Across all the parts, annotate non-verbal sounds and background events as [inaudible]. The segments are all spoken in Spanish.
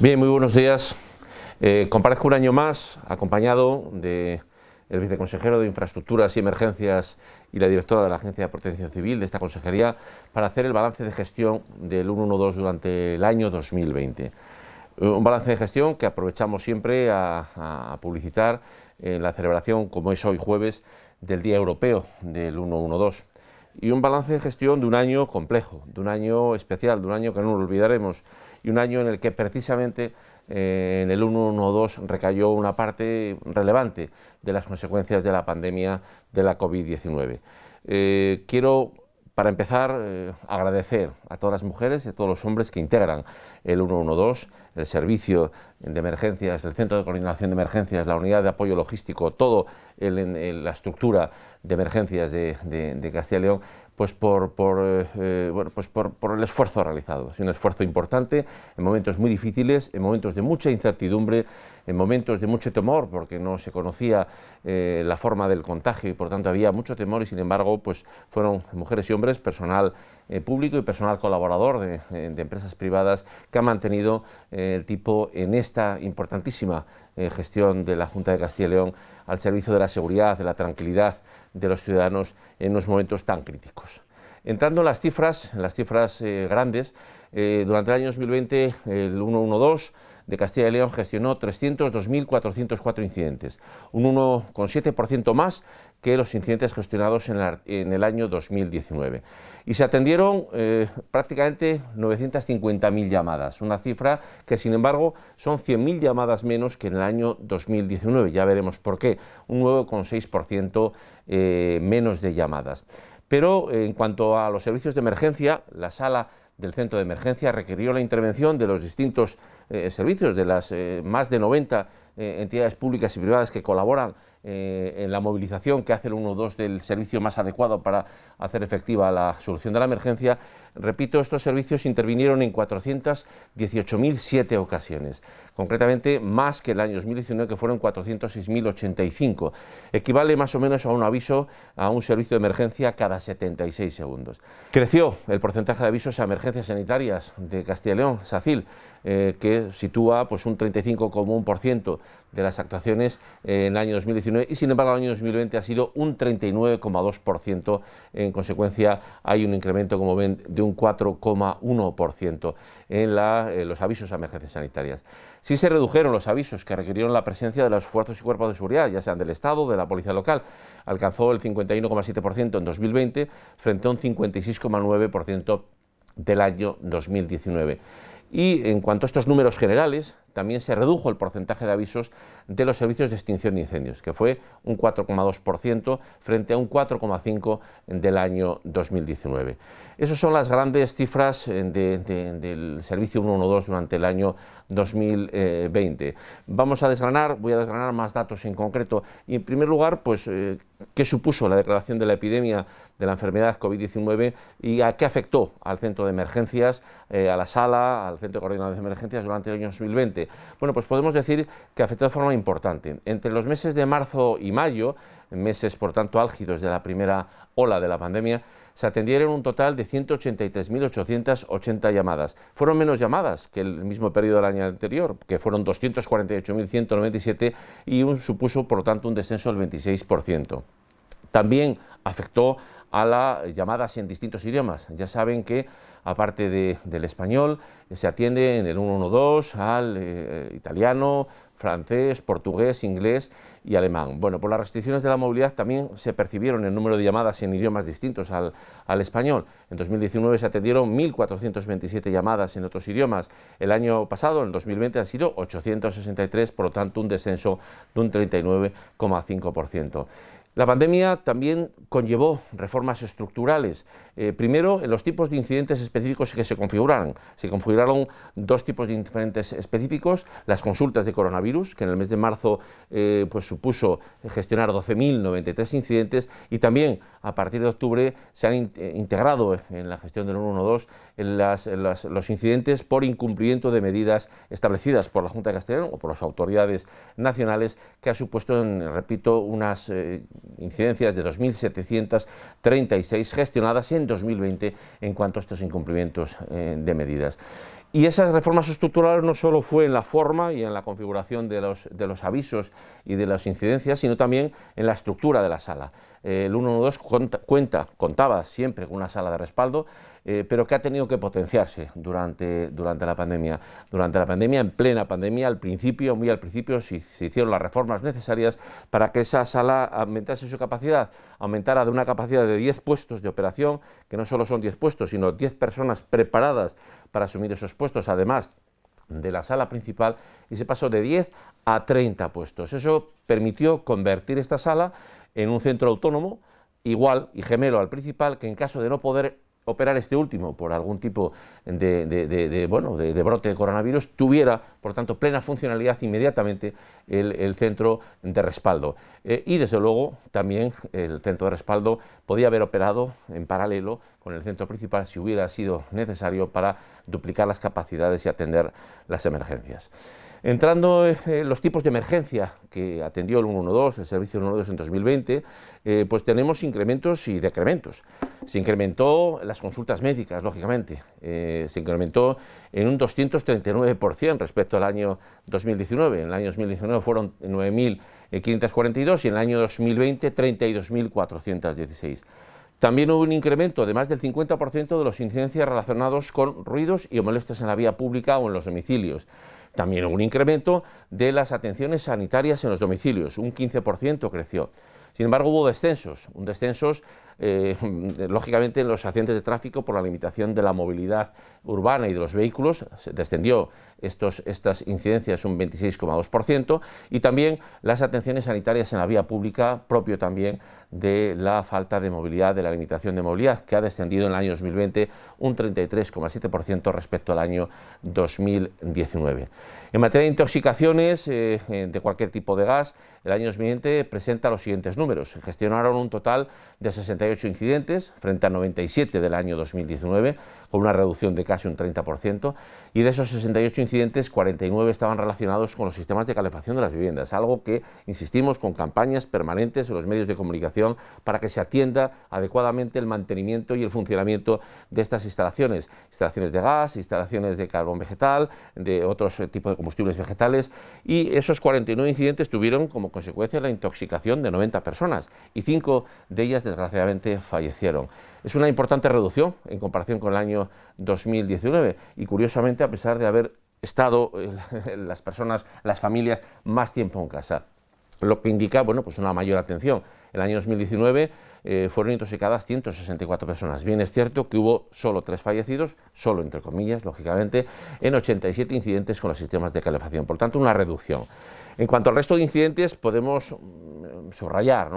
Bien, muy buenos días. Eh, comparezco un año más acompañado del viceconsejero de Infraestructuras y Emergencias y la directora de la Agencia de Protección Civil de esta consejería para hacer el balance de gestión del 112 durante el año 2020. Un balance de gestión que aprovechamos siempre a, a publicitar en la celebración, como es hoy jueves, del Día Europeo del 112 y un balance de gestión de un año complejo, de un año especial, de un año que no lo olvidaremos y un año en el que precisamente eh, en el 112 recayó una parte relevante de las consecuencias de la pandemia de la COVID-19. Eh, quiero para empezar, eh, agradecer a todas las mujeres y a todos los hombres que integran el 112, el servicio de emergencias, el centro de coordinación de emergencias, la unidad de apoyo logístico, todo la estructura de emergencias de, de Castilla y León, pues por, por, eh, eh, bueno, pues por, el esfuerzo realizado. Es un esfuerzo importante en momentos muy difíciles, en momentos de mucha incertidumbre, en momentos de mucho temor, porque no se conocía eh, la forma del contagio y por tanto había mucho temor y sin embargo pues fueron mujeres y hombres, personal eh, público y personal colaborador eh, de, empresas privadas que ha mantenido eh, el tipo en esta importantísima gestión de la Junta de Castilla y León al servicio de la seguridad, de la tranquilidad de los ciudadanos en unos momentos tan críticos. Entrando en las cifras, en las cifras grandes, durante el año 2020 el 112 de Castilla y León gestionó 302.404 incidentes, un 1,7% más que los incidentes gestionados en, el año 2019. Y se atendieron eh, prácticamente 950.000 llamadas, una cifra que sin embargo son 100.000 llamadas menos que en el año 2019, ya veremos por qué, un 9,6% eh, menos de llamadas. Pero eh, en cuanto a los servicios de emergencia, la sala del centro de emergencia requirió la intervención de los distintos eh, servicios, de las más de 90 entidades públicas y privadas que colaboran eh, en la movilización que hace el 1-2 del servicio más adecuado para hacer efectiva la solución de la emergencia, repito, estos servicios intervinieron en 418.007 ocasiones, concretamente más que el año 2019, que fueron 406.085. Equivale más o menos a un aviso a un servicio de emergencia cada 76 segundos. Creció el porcentaje de avisos a emergencias sanitarias de Castilla y León, SACIL, eh, que sitúa pues, un 35,1% de las actuaciones en el año 2019 y sin embargo el año 2020 ha sido un 39,2% en en consecuencia hay un incremento, como ven, de un 4,1% en eh, los avisos a emergencias sanitarias. Sí se redujeron los avisos que requirieron la presencia de los esfuerzos y cuerpos de seguridad, ya sean del Estado o de la Policía Local. Alcanzó el 51,7% en 2020 frente a un 56,9% del año 2019. Y en cuanto a estos números generales, también se redujo el porcentaje de avisos de los servicios de extinción de incendios, que fue un 4,2% frente a un 4,5% del año 2019. Esas son las grandes cifras eh, del servicio 112 durante el año 2020. Vamos a desgranar, voy a desgranar más datos en concreto. Y en primer lugar, pues, eh, ¿qué supuso la declaración de la epidemia de la enfermedad COVID-19 y a qué afectó al centro de emergencias, eh, a la sala, al centro de coordinación de emergencias durante el año 2020? Bueno, pues podemos decir que afectó de forma importante. Entre los meses de marzo y mayo, meses por tanto álgidos de la primera ola de la pandemia, se atendieron un total de 183.880 llamadas. Fueron menos llamadas que el mismo periodo del año anterior, que fueron 248.197 y supuso, por lo tanto, un descenso del 26%. También afectó a las llamadas en distintos idiomas. Ya saben que aparte del español, se atiende en el 112 al eh, italiano, francés, portugués, inglés y alemán. Bueno, por las restricciones de la movilidad también se percibieron el número de llamadas en idiomas distintos al, al español. En 2019 se atendieron 1.427 llamadas en otros idiomas. El año pasado, en 2020, han sido 863, por lo tanto un descenso de un 39,5%. La pandemia también conllevó reformas estructurales. Eh, primero, en los tipos de incidentes específicos que se configuraron. Se configuraron dos tipos de incidentes específicos, las consultas de coronavirus, que en el mes de marzo eh, pues, supuso gestionar 12.093 incidentes, y también a partir de octubre se han eh, integrado en la gestión del 112 los incidentes por incumplimiento de medidas establecidas por la Junta de Castellón o por las autoridades nacionales, que ha supuesto, en, repito, unas incidencias de 2.736 gestionadas en 2020 en cuanto a estos incumplimientos eh, de medidas. Y esas reformas estructurales no solo fue en la forma y en la configuración de los, avisos y de las incidencias, sino también en la estructura de la sala. el 112 contaba siempre con una sala de respaldo eh, pero que ha tenido que potenciarse durante, durante la pandemia. Durante la pandemia, en plena pandemia, al principio, muy al principio, se, se hicieron las reformas necesarias para que esa sala aumentase su capacidad, aumentara de una capacidad de 10 puestos de operación, que no solo son 10 puestos, sino 10 personas preparadas para asumir esos puestos, además de la sala principal, y se pasó de 10 a 30 puestos. Eso permitió convertir esta sala en un centro autónomo, igual y gemelo al principal, que en caso de no poder operar este último por algún tipo de, brote de coronavirus, tuviera, por tanto, plena funcionalidad inmediatamente el, centro de respaldo. Eh, y, desde luego, también el centro de respaldo podía haber operado en paralelo con el centro principal si hubiera sido necesario para duplicar las capacidades y atender las emergencias. Entrando en eh, los tipos de emergencia que atendió el 112, el servicio 112 en 2020, eh, pues tenemos incrementos y decrementos. Se incrementó las consultas médicas, lógicamente, eh, se incrementó en un 239% respecto al año 2019. En el año 2019 fueron 9.542 y en el año 2020 32.416. También hubo un incremento de más del 50% de las incidencias relacionados con ruidos y molestias en la vía pública o en los domicilios. También hubo un incremento de las atenciones sanitarias en los domicilios, un 15% creció. Sin embargo, hubo descensos, un descensos eh, [laughs] lógicamente los accidentes de tráfico por la limitación de la movilidad urbana y de los vehículos, se descendió estos, estas incidencias un 26,2% y también las atenciones sanitarias en la vía pública, propio también de la falta de movilidad, de la limitación de movilidad, que ha descendido en el año 2020 un 33,7% respecto al año 2019. En materia de intoxicaciones eh, eh, de cualquier tipo de gas, el año 2020 presenta los siguientes números. Gestionaron un total de incidentes frente a 97 del año 2019, con una reducción de casi un 30%, y de esos 68 incidentes, 49 estaban relacionados con los sistemas de calefacción de las viviendas, algo que insistimos con campañas permanentes en los medios de comunicación para que se atienda adecuadamente el mantenimiento y el funcionamiento de estas instalaciones, instalaciones de gas, instalaciones de carbón vegetal, de otros eh, tipos de combustibles vegetales y esos 49 incidentes tuvieron como consecuencia la intoxicación de 90 personas y 5 de ellas desgraciadamente fallecieron. Es una importante reducción en comparación con el año 2019 y curiosamente a pesar de haber estado eh, [laughs] las personas, las familias más tiempo en casa, lo que indica bueno, pues una mayor atención. El año 2019 eh, fueron intoxicadas 164 personas. Bien es cierto que hubo solo tres fallecidos, solo entre comillas, lógicamente, en 87 incidentes con los sistemas de calefacción. Por tanto, una reducción. En cuanto al resto de incidentes, podemos mm, subrayar,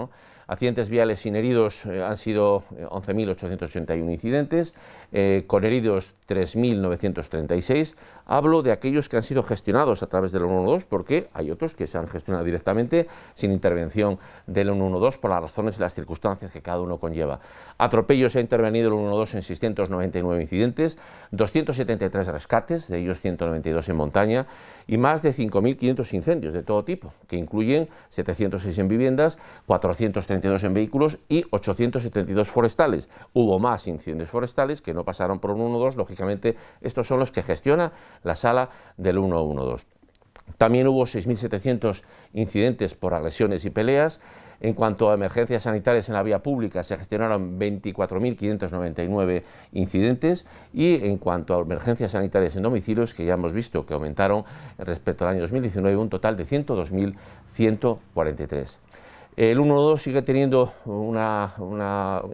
Accidentes viales sin heridos eh, han sido 11.881 eh, incidentes, con heridos 3.936. Hablo de aquellos que han sido gestionados a través del 112, porque hay otros que se han gestionado directamente sin intervención del 112 por las razones y las circunstancias que cada uno conlleva. Atropellos ha intervenido el 112 en 699 incidentes, 273 rescates, de ellos 192 en montaña, y más de 5.500 incendios de todo tipo, que incluyen 706 en viviendas, 432 en vehículos y 872 forestales. Hubo más incendios forestales que no pasaron por el 112, lógicamente estos son los que gestiona la sala del 112. También hubo 6.700 incidentes por agresiones y peleas, en cuanto a emergencias sanitarias en la vía pública, se gestionaron 24.599 incidentes y en cuanto a emergencias sanitarias en domicilios, que ya hemos visto que aumentaron respecto al año 2019, un total de 102.143. El 1-2 sigue teniendo una,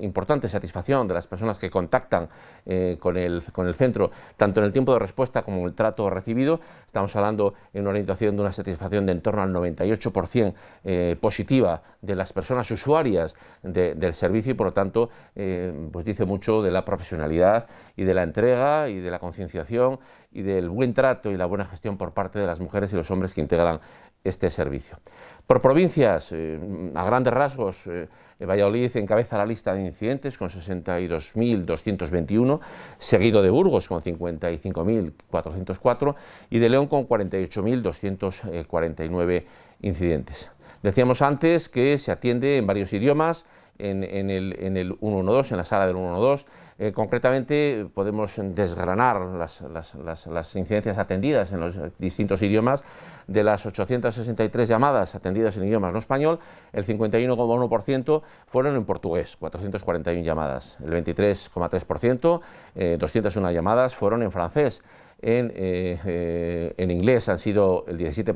importante satisfacción de las personas que contactan eh, con, el, centro, tanto en el tiempo de respuesta como en el trato recibido. Estamos hablando en una orientación de una satisfacción de en torno al 98% eh, positiva de las personas usuarias del servicio y, por lo tanto, eh, pues dice mucho de la profesionalidad y de la entrega y de la concienciación y del buen trato y la buena gestión por parte de las mujeres y los hombres que integran este servicio. Por provincias, eh, a grandes rasgos, eh, Valladolid encabeza la lista de incidentes con 62.221, seguido de Burgos con 55.404 y de León con 48.249 incidentes. Decíamos antes que se atiende en varios idiomas, en, el, 112, en la sala del 112. Eh, concretamente podemos desgranar las, incidencias atendidas en los distintos idiomas. De las 863 llamadas atendidas en idiomas no español, el 51,1% fueron en portugués, 441 llamadas. El 23,3%, 201 eh, llamadas fueron en francés. Eh, eh, en, inglés han sido el 17%,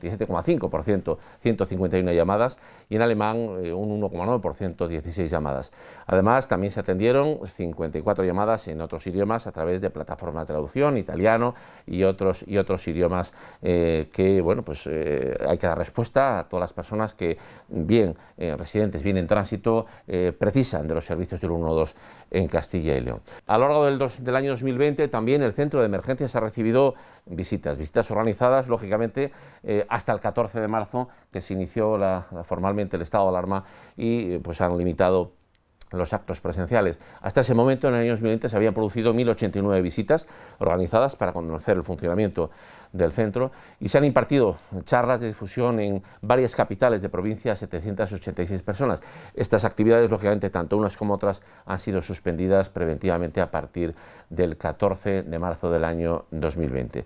17,5%, 151 llamadas, y en alemán eh, un 1,9%, 16 llamadas. Además, también se atendieron 54 llamadas en otros idiomas a través de plataforma de traducción, italiano y otros, y otros idiomas que, bueno, pues hay que dar respuesta a todas las personas que, bien residentes, bien en tránsito, precisan de los servicios del 112 en Castilla y León. A lo largo del, del año 2020, también el Centro de Emergencia se ha recibido visitas, visitas organizadas, lógicamente, eh, hasta el 14 de marzo, que se inició la, formalmente el estado de alarma y eh, pues han limitado los actos presenciales. Hasta ese momento, en el año 2020, se habían producido 1.089 visitas organizadas para conocer el funcionamiento del centro y se han impartido charlas de difusión en varias capitales de provincia 786 personas. Estas actividades, lógicamente, tanto unas como otras, han sido suspendidas preventivamente a partir del 14 de marzo del año 2020.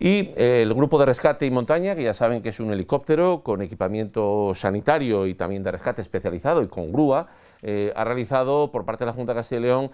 Y eh, el grupo de rescate y montaña, que ya saben que es un helicóptero con equipamiento sanitario y también de rescate especializado y con grúa, eh, ha realizado por parte de la Junta de Castilla y León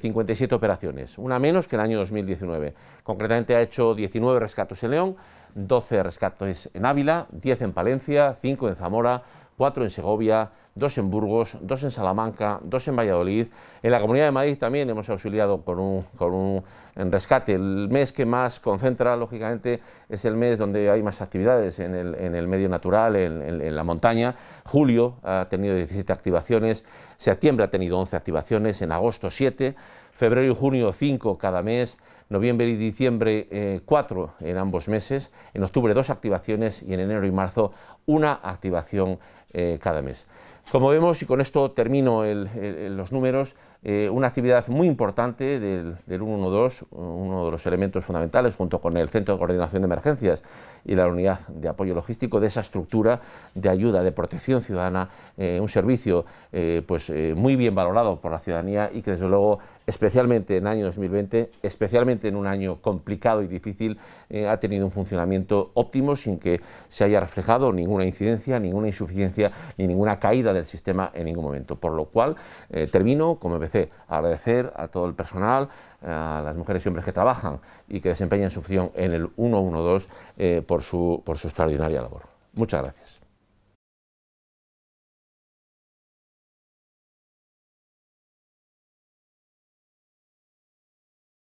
57 eh, operaciones, una menos que el año 2019. Concretamente ha hecho 19 rescatos en León, 12 rescates en Ávila, 10 en Palencia, 5 en Zamora, 4 en Segovia, dos en Burgos, dos en Salamanca, dos en Valladolid. En la Comunidad de Madrid también hemos auxiliado con un, rescate. El mes que más concentra, lógicamente, es el mes donde hay más actividades en el, medio natural, en, la montaña. Julio ha tenido 17 activaciones, septiembre ha tenido 11 activaciones, en agosto 7, febrero y junio 5 cada mes noviembre y diciembre 4 eh, en ambos meses, en octubre dos activaciones y en enero y marzo una activación eh, cada mes. Como vemos, y con esto termino los números, eh, una actividad muy importante del, 112, uno de los elementos fundamentales, junto con el Centro de Coordinación de Emergencias y la Unidad de Apoyo Logístico, de esa estructura de ayuda, de protección ciudadana, eh, un servicio eh, pues, muy bien valorado por la ciudadanía y que desde luego especialmente en año 2020, especialmente en un año complicado y difícil, eh, ha tenido un funcionamiento óptimo sin que se haya reflejado ninguna incidencia, ninguna insuficiencia ni ninguna caída del sistema en ningún momento. Por lo cual, eh, termino, como empecé, agradecer a todo el personal, a las mujeres y hombres que trabajan y que desempeñan su función en el 112 eh, por, por su extraordinaria labor. Muchas gracias.